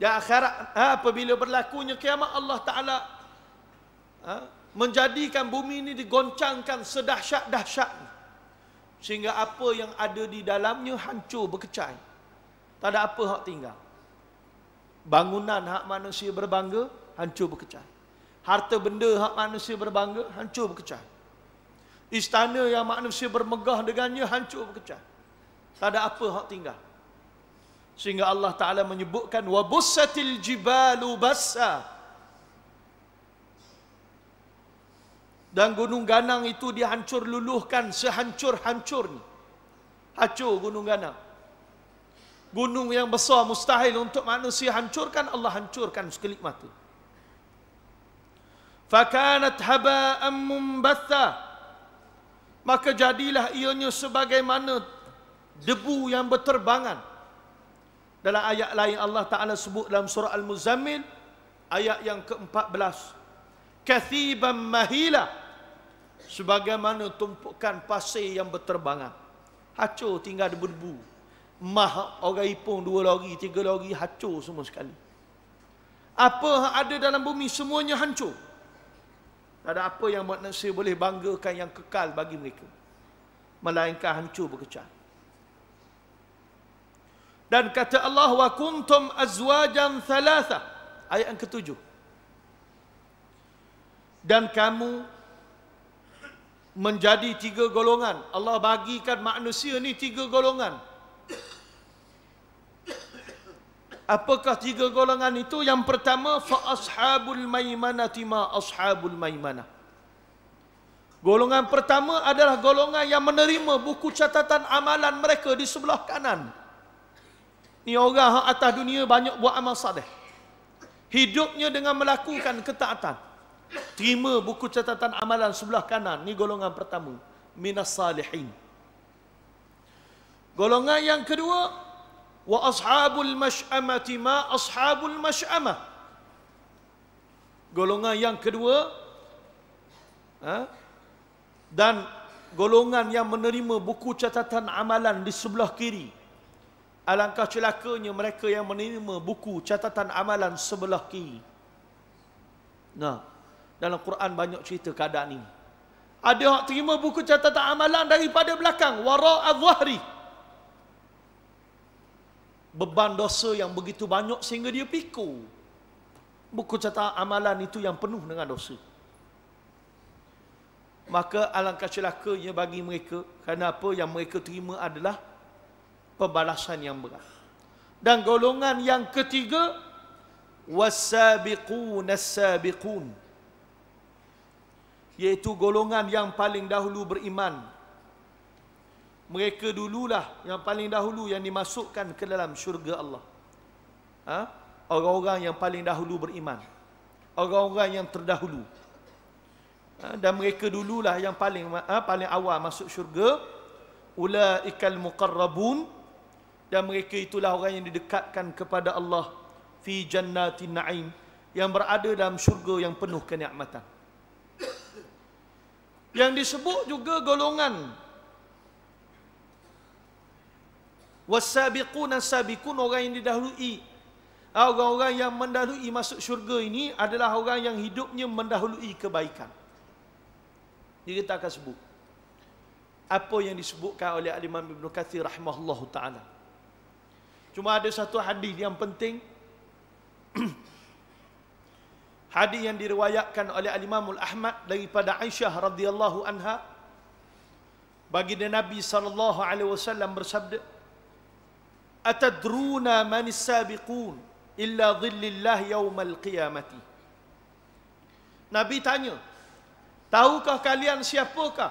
Di akhirat ha, Apabila berlakunya kiamat Allah Ta'ala ha, Menjadikan bumi ini digoncangkan sedahsyat-dahsyatnya Sehingga apa yang ada di dalamnya hancur berkecai Tak ada apa hak tinggal Bangunan hak manusia berbangga Hancur berkecai Harta benda hak manusia berbangga hancur berkecah. Istana yang manusia bermegah dengannya hancur berkecah. Tak ada apa hak tinggal. Sehingga Allah Taala menyebutkan wa bussatil jibalu Dan gunung ganang itu dihancur luluhkan sehancur-hancurnya. Hancur gunung ganang. Gunung yang besar mustahil untuk manusia hancurkan Allah hancurkan sekelip mata fakanat haba'an mumbatha maka jadilah ianya sebagaimana debu yang berterbangan dalam ayat lain Allah Taala sebut dalam surah Al-Muzammil ayat yang ke-14 kathiban mahila sebagaimana tumpukan pasir yang berterbangan hancur tinggal debu-debu mah orang ipung dua lori tiga lori hancur semua sekali apa ada dalam bumi semuanya hancur tak ada apa yang manusia boleh banggakan yang kekal bagi mereka. Melainkan hancur berkecah. Dan kata Allah, Wa kuntum azwajan thalatha. Ayat yang ketujuh. Dan kamu menjadi tiga golongan. Allah bagikan manusia ni tiga golongan. Golongan. apakah tiga golongan itu yang pertama fa ashabul maimanati ma ashabul maimanah golongan pertama adalah golongan yang menerima buku catatan amalan mereka di sebelah kanan ni orang hak atas dunia banyak buat amal saleh hidupnya dengan melakukan ketaatan terima buku catatan amalan sebelah kanan ni golongan pertama minas salihin golongan yang kedua واصحاب المشامه ما اصحاب المشامه golongan yang kedua ha? dan golongan yang menerima buku catatan amalan di sebelah kiri alangkah celakanya mereka yang menerima buku catatan amalan sebelah kiri nah dalam Quran banyak cerita keadaan ini ada yang terima buku catatan amalan daripada belakang wara'a dhahri beban dosa yang begitu banyak sehingga dia piku Buku catatan amalan itu yang penuh dengan dosa. Maka alangkah celakanya bagi mereka kerana apa yang mereka terima adalah pembalasan yang berat. Dan golongan yang ketiga wasabiqun asabiqun, iaitu golongan yang paling dahulu beriman mereka dululah yang paling dahulu yang dimasukkan ke dalam syurga Allah. Ha? Orang-orang ha? yang paling dahulu beriman. Orang-orang yang terdahulu. Ha? Dan mereka dululah yang paling ha? paling awal masuk syurga. Ula'ikal muqarrabun. Dan mereka itulah orang yang didekatkan kepada Allah. Fi jannatin na'im. Yang berada dalam syurga yang penuh kenikmatan. Yang disebut juga golongan wasabiquna sabiqun orang yang didahului ah, orang-orang yang mendahului masuk syurga ini adalah orang yang hidupnya mendahului kebaikan Jadi kita akan sebut apa yang disebutkan oleh Al-Imam Ibn Kathir rahmahullahu ta'ala cuma ada satu hadis yang penting hadis yang diriwayatkan oleh Al-Imamul Ahmad daripada Aisyah radhiyallahu anha baginda Nabi sallallahu alaihi wasallam bersabda atadruna man sabiqun illa dhillillah yaumal qiyamati Nabi tanya Tahukah kalian siapakah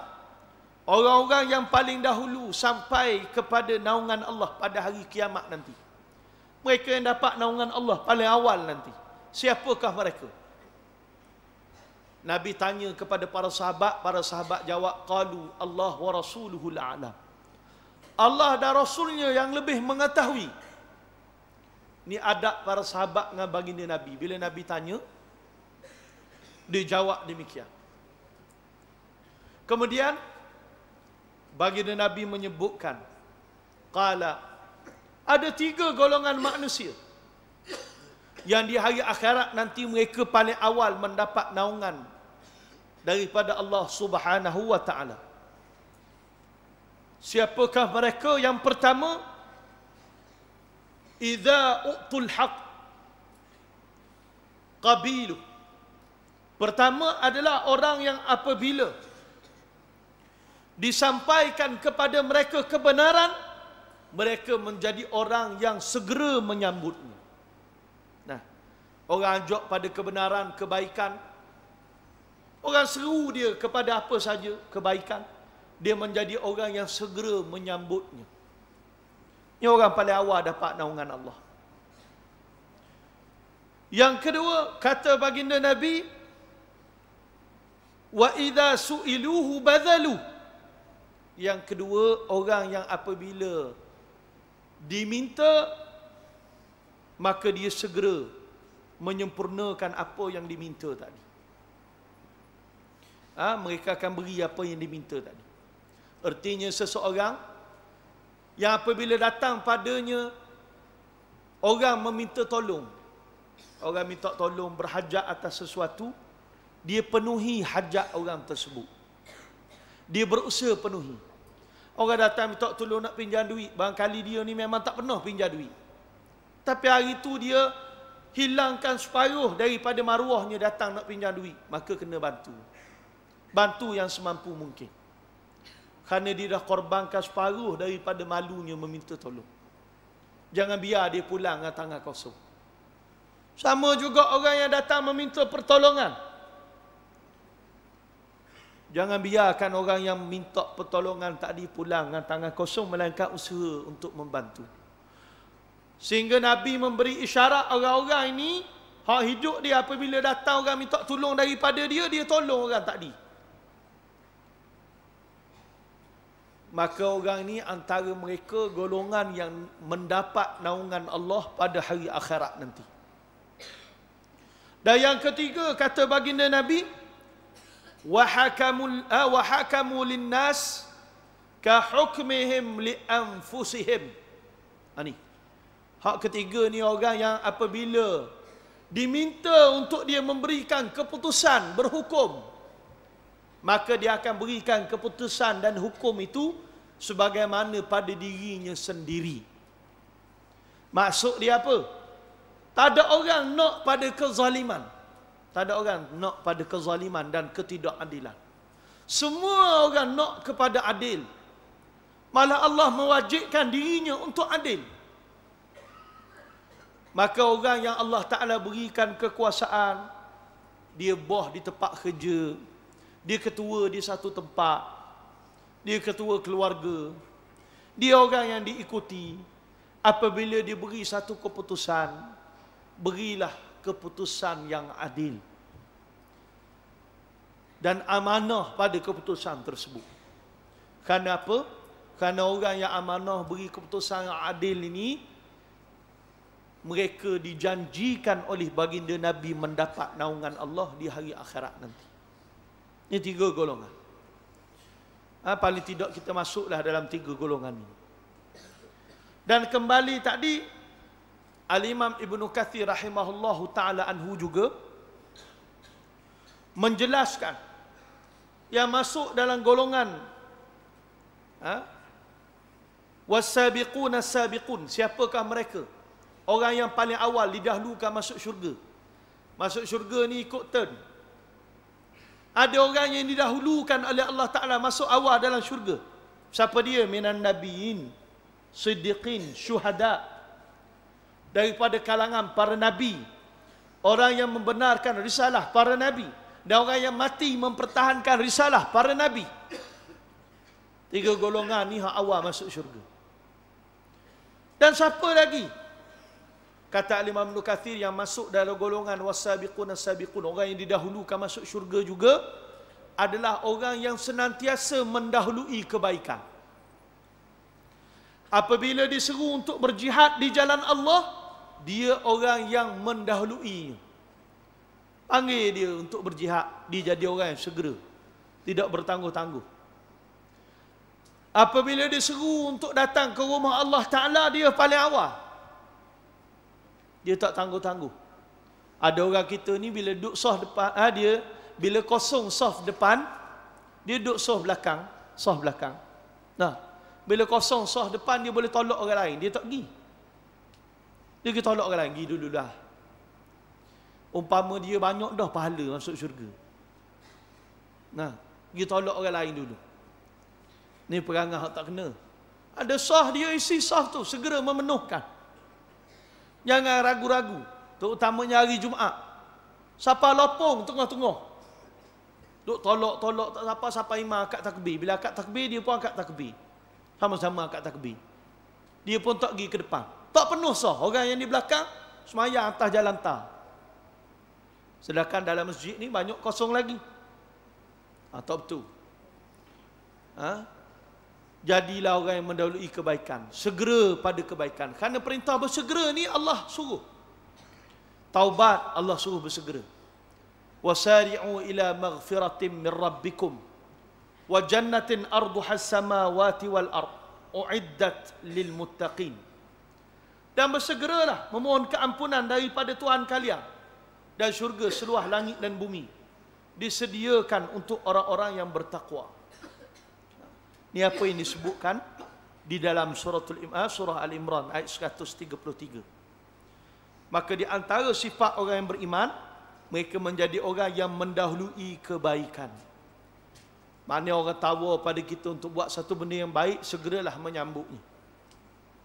orang-orang yang paling dahulu sampai kepada naungan Allah pada hari kiamat nanti Mereka yang dapat naungan Allah paling awal nanti siapakah mereka Nabi tanya kepada para sahabat para sahabat jawab qalu Allah wa rasuluhu alam Allah dan Rasulnya yang lebih mengetahui. Ni adab para sahabat dengan baginda Nabi. Bila Nabi tanya, dia jawab demikian. Kemudian, baginda Nabi menyebutkan, Kala, ada tiga golongan manusia. Yang di hari akhirat nanti mereka paling awal mendapat naungan daripada Allah Subhanahu wa taala. Siapakah mereka yang pertama? Iza u'tul haq Qabilu Pertama adalah orang yang apabila Disampaikan kepada mereka kebenaran Mereka menjadi orang yang segera menyambutnya Nah, Orang ajak pada kebenaran, kebaikan Orang seru dia kepada apa saja Kebaikan dia menjadi orang yang segera menyambutnya. Ini orang paling awal dapat naungan Allah. Yang kedua, kata baginda Nabi, wa idza su'iluhu badalu. Yang kedua, orang yang apabila diminta maka dia segera menyempurnakan apa yang diminta tadi. Ha, mereka akan beri apa yang diminta tadi. Artinya seseorang yang apabila datang padanya orang meminta tolong, orang minta tolong berhajat atas sesuatu, dia penuhi hajat orang tersebut. Dia berusaha penuhi. Orang datang minta tolong nak pinjam duit, barangkali dia ni memang tak pernah pinjam duit. Tapi hari itu dia hilangkan separuh daripada maruahnya datang nak pinjam duit, maka kena bantu. Bantu yang semampu mungkin kerana dia dah korbankan separuh daripada malunya meminta tolong. Jangan biar dia pulang dengan tangan kosong. Sama juga orang yang datang meminta pertolongan. Jangan biarkan orang yang minta pertolongan tak di pulang dengan tangan kosong melainkan usaha untuk membantu. Sehingga Nabi memberi isyarat orang-orang ini hak hidup dia apabila datang orang minta tolong daripada dia dia tolong orang di. maka orang ini antara mereka golongan yang mendapat naungan Allah pada hari akhirat nanti. Dan yang ketiga kata baginda Nabi wa hakamul ah, wa hakamu linnas ka hukmihim li anfusihim. Ani. Ah, Hak ketiga ni orang yang apabila diminta untuk dia memberikan keputusan berhukum maka dia akan berikan keputusan dan hukum itu sebagaimana pada dirinya sendiri maksud dia apa tak ada orang nak pada kezaliman tak ada orang nak pada kezaliman dan ketidakadilan semua orang nak kepada adil malah Allah mewajibkan dirinya untuk adil maka orang yang Allah Taala berikan kekuasaan dia boh di tempat kerja dia ketua di satu tempat. Dia ketua keluarga. Dia orang yang diikuti. Apabila dia beri satu keputusan, berilah keputusan yang adil. Dan amanah pada keputusan tersebut. Kerana apa? Kerana orang yang amanah beri keputusan yang adil ini, mereka dijanjikan oleh baginda Nabi mendapat naungan Allah di hari akhirat nanti. Ini tiga golongan. Ha, paling tidak kita masuklah dalam tiga golongan ini. Dan kembali tadi, Al-Imam Ibn Kathir rahimahullahu ta'ala anhu juga, menjelaskan, yang masuk dalam golongan, ha, wassabiqun as siapakah mereka? Orang yang paling awal didahulukan masuk syurga. Masuk syurga ni ikut turn. Ada orang yang didahulukan oleh Allah Ta'ala masuk awal dalam syurga. Siapa dia? Minan Nabi'in. Siddiqin. Syuhada. Daripada kalangan para Nabi. Orang yang membenarkan risalah para Nabi. Dan orang yang mati mempertahankan risalah para Nabi. Tiga golongan ni hak awal masuk syurga. Dan siapa lagi? kata Imam Ibnu Katsir yang masuk dalam golongan wasabiqun asabiqun orang yang didahulukan masuk syurga juga adalah orang yang senantiasa mendahului kebaikan. Apabila diseru untuk berjihad di jalan Allah, dia orang yang mendahului. Panggil dia untuk berjihad, dia jadi orang yang segera. Tidak bertangguh-tangguh. Apabila diseru untuk datang ke rumah Allah Ta'ala, dia paling awal. Dia tak tangguh-tangguh. Ada orang kita ni bila duduk soh depan, ha, dia bila kosong soh depan, dia duduk soh belakang, soh belakang. Nah, bila kosong soh depan dia boleh tolak orang lain, dia tak pergi. Dia pergi tolak orang lain, pergi dulu dah. Umpama dia banyak dah pahala masuk syurga. Nah, pergi tolak orang lain dulu. Ni perangah tak kena. Ada sah dia isi sah tu segera memenuhkan. Jangan ragu-ragu. Terutamanya hari Jumaat. Siapa lopong tengah-tengah. Duk tolok-tolok tak siapa siapa imam akad takbir. Bila akad takbir dia pun akad takbir. Sama-sama akad takbir. Dia pun tak pergi ke depan. Tak penuh sah orang yang di belakang semaya atas jalan tar. Sedangkan dalam masjid ni banyak kosong lagi. Ah ha, tak betul. Ah ha? Jadilah orang yang mendahului kebaikan Segera pada kebaikan Kerana perintah bersegera ni Allah suruh Taubat Allah suruh bersegera Wasari'u ila maghfiratim min rabbikum Wa jannatin arduhas samawati wal ard U'iddat lil muttaqin Dan bersegeralah memohon keampunan daripada Tuhan kalian Dan syurga seluah langit dan bumi Disediakan untuk orang-orang yang bertakwa Ni apa yang disebutkan di dalam suratul eh, surah Al-Imran ayat 133. Maka di antara sifat orang yang beriman, mereka menjadi orang yang mendahului kebaikan. Mana orang tahu pada kita untuk buat satu benda yang baik, segeralah menyambutnya.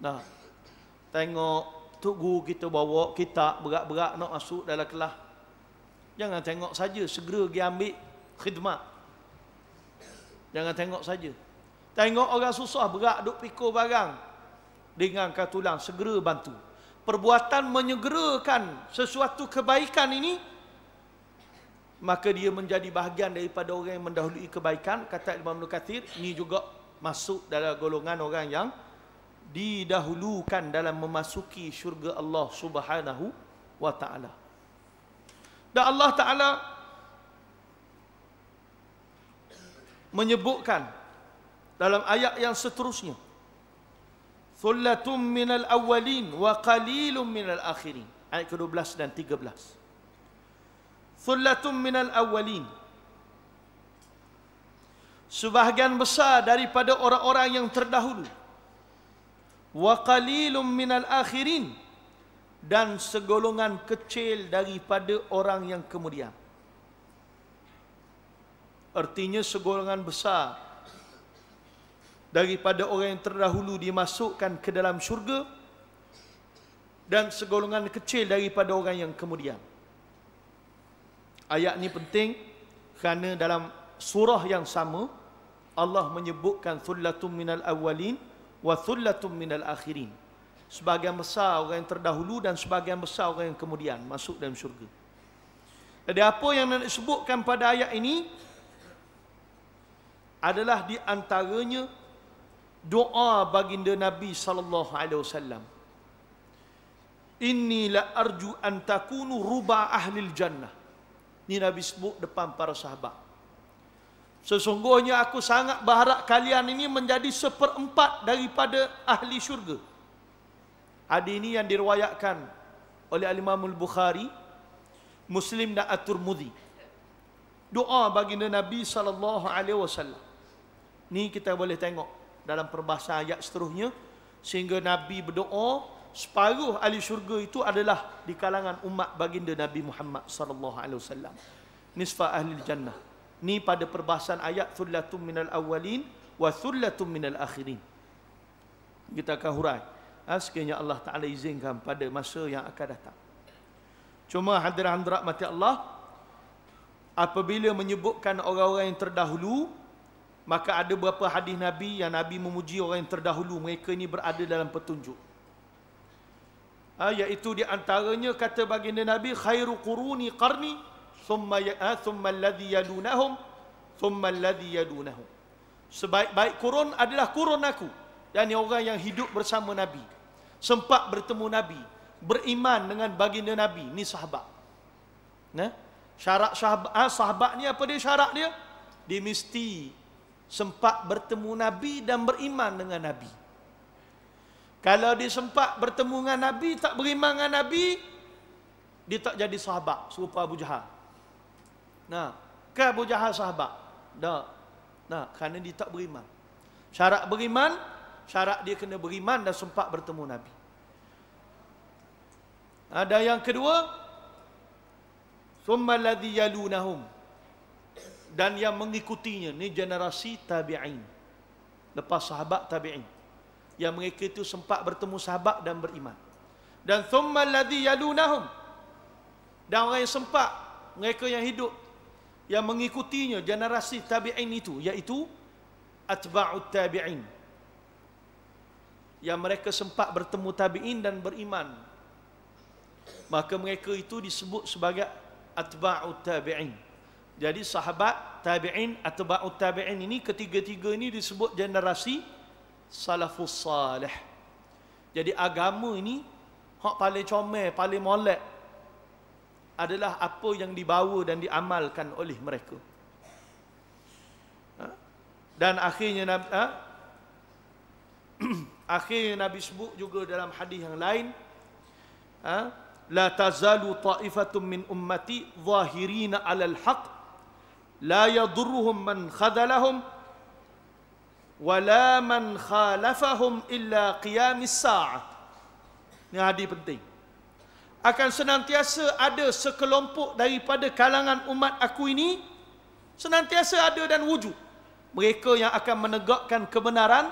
Nah, tengok tok kita bawa kita berat-berat nak masuk dalam kelas. Jangan tengok saja, segera pergi ambil khidmat. Jangan tengok saja. Tengok orang susah berat duk pikul barang dengan katulang segera bantu. Perbuatan menyegerakan sesuatu kebaikan ini maka dia menjadi bahagian daripada orang yang mendahului kebaikan kata Imam Nukathir ini juga masuk dalam golongan orang yang didahulukan dalam memasuki syurga Allah subhanahu wa ta'ala dan Allah ta'ala menyebutkan dalam ayat yang seterusnya thullatum minal awwalin wa qalilum minal akhirin ayat ke-12 dan 13 thullatum minal awwalin sebahagian besar daripada orang-orang yang terdahulu wa qalilum minal akhirin dan segolongan kecil daripada orang yang kemudian artinya segolongan besar daripada orang yang terdahulu dimasukkan ke dalam syurga dan segolongan kecil daripada orang yang kemudian. Ayat ni penting kerana dalam surah yang sama Allah menyebutkan thullatum minal awwalin wa thullatum minal akhirin. Sebahagian besar orang yang terdahulu dan sebahagian besar orang yang kemudian masuk dalam syurga. Jadi apa yang nak sebutkan pada ayat ini adalah di antaranya doa baginda Nabi sallallahu alaihi wasallam. Inni la arju an takunu ruba ahli jannah. Ini Nabi sebut depan para sahabat. Sesungguhnya aku sangat berharap kalian ini menjadi seperempat daripada ahli syurga. Hadis ini yang diriwayatkan oleh Al-Imam Al-Bukhari, Muslim dan At-Tirmizi. Doa baginda Nabi sallallahu alaihi wasallam. Ni kita boleh tengok dalam perbahasa ayat seterusnya sehingga Nabi berdoa separuh ahli syurga itu adalah di kalangan umat baginda Nabi Muhammad sallallahu alaihi wasallam nisfa ahli jannah ni pada perbahasan ayat thullatum minal awwalin wa thullatum minal akhirin kita akan hurai ha, sekiranya Allah Ta'ala izinkan pada masa yang akan datang cuma hadirah hadirat mati Allah apabila menyebutkan orang-orang yang terdahulu Maka ada beberapa hadis Nabi yang Nabi memuji orang yang terdahulu mereka ini berada dalam petunjuk. Ha, iaitu di antaranya kata baginda Nabi khairu quruni qarni thumma ya ha, thumma alladhi yadunahum thumma alladhi yadunahum. Sebaik-baik kurun adalah kurun aku. Dan ini orang yang hidup bersama Nabi. Sempat bertemu Nabi. Beriman dengan baginda Nabi. Ini sahabat. Nah, syarat sahabat, ha, sahabat ni apa dia syarat dia? Dia mesti sempat bertemu Nabi dan beriman dengan Nabi. Kalau dia sempat bertemu dengan Nabi, tak beriman dengan Nabi, dia tak jadi sahabat serupa Abu Jahal. Nah, ke Abu Jahal sahabat? Tak. Nah, kerana dia tak beriman. Syarat beriman, syarat dia kena beriman dan sempat bertemu Nabi. Ada yang kedua, ثُمَّ الَّذِي يَلُونَهُمْ dan yang mengikutinya ni generasi tabi'in lepas sahabat tabi'in yang mereka itu sempat bertemu sahabat dan beriman dan thumma alladhi yalunahum dan orang yang sempat mereka yang hidup yang mengikutinya generasi tabi'in itu iaitu atba'ut tabi'in yang mereka sempat bertemu tabi'in dan beriman maka mereka itu disebut sebagai atba'ut tabi'in jadi sahabat tabi'in atau ba'ut tabi'in ini ketiga-tiga ini disebut generasi salafus salih. Jadi agama ini hak paling comel, paling molek adalah apa yang dibawa dan diamalkan oleh mereka. Ha? Dan akhirnya Nabi ha? akhirnya Nabi sebut juga dalam hadis yang lain ha? la tazalu ta'ifatun min ummati zahirina 'alal haqq لا يضرهم من خذلهم ولا من خالفهم إلا قيام الساعة Ini hadis penting Akan senantiasa ada sekelompok daripada kalangan umat aku ini Senantiasa ada dan wujud Mereka yang akan menegakkan kebenaran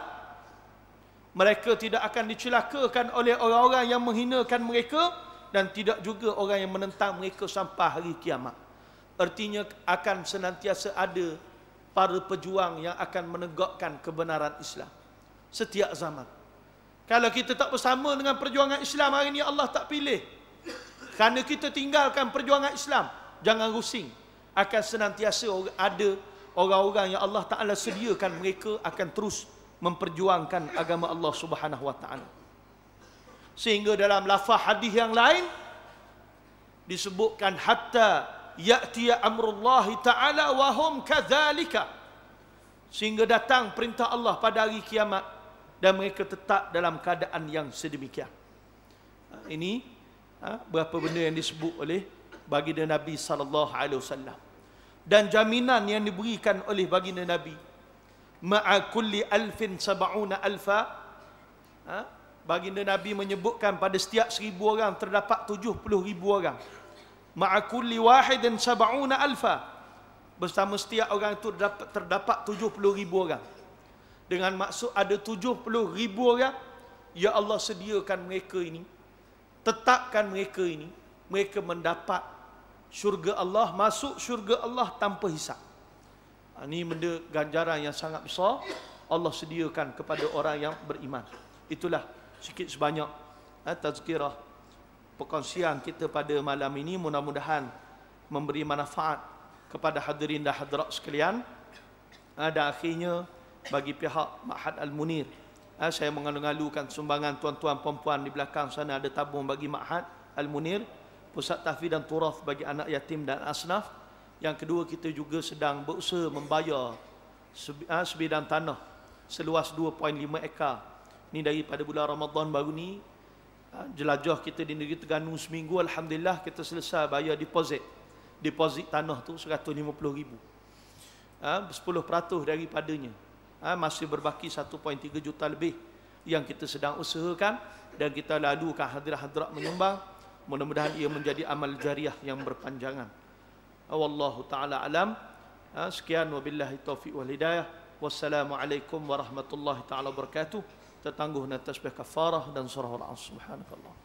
Mereka tidak akan dicelakakan oleh orang-orang yang menghinakan mereka Dan tidak juga orang yang menentang mereka sampai hari kiamat Artinya akan senantiasa ada para pejuang yang akan menegakkan kebenaran Islam. Setiap zaman. Kalau kita tak bersama dengan perjuangan Islam hari ini Allah tak pilih. Kerana kita tinggalkan perjuangan Islam. Jangan rusing. Akan senantiasa ada orang-orang yang Allah Ta'ala sediakan mereka akan terus memperjuangkan agama Allah Subhanahu Wa Ta'ala. Sehingga dalam lafaz hadis yang lain disebutkan hatta ya'tiya amrullahi ta'ala wahum kazalika sehingga datang perintah Allah pada hari kiamat dan mereka tetap dalam keadaan yang sedemikian ha, ini ha, berapa benda yang disebut oleh baginda Nabi sallallahu alaihi wasallam dan jaminan yang diberikan oleh baginda Nabi ma'a kulli alfin sab'una alfa ha, baginda Nabi menyebutkan pada setiap seribu orang terdapat tujuh puluh ribu orang ma'akulli wahidin sab'una alfa bersama setiap orang itu terdapat, terdapat 70 ribu orang dengan maksud ada 70 ribu orang ya Allah sediakan mereka ini tetapkan mereka ini mereka mendapat syurga Allah masuk syurga Allah tanpa hisap ini ha, benda ganjaran yang sangat besar Allah sediakan kepada orang yang beriman itulah sikit sebanyak ha, tazkirah perkongsian kita pada malam ini mudah-mudahan memberi manfaat kepada hadirin dan hadirat sekalian ah, dan akhirnya bagi pihak Ma'had Al-Munir ah, saya mengalu-alukan sumbangan tuan-tuan perempuan di belakang sana ada tabung bagi Ma'had Al-Munir pusat tahfiz dan turaf bagi anak yatim dan asnaf yang kedua kita juga sedang berusaha membayar ah, sebidang tanah seluas 2.5 ekar ini daripada bulan Ramadan baru ni Ha, jelajah kita di negeri Terengganu seminggu alhamdulillah kita selesai bayar deposit deposit tanah tu 150,000 ah 10% daripadanya ah masih berbaki 1.3 juta lebih yang kita sedang usahakan dan kita lalukan hadirat-hadirat menyumbang mudah-mudahan ia menjadi amal jariah yang berpanjangan ha, wallahu taala alam sekian wabillahi taufiq wal hidayah wassalamu warahmatullahi taala wabarakatuh tertangguh dan tasbih kafarah dan surah al-ansub. Subhanakallah.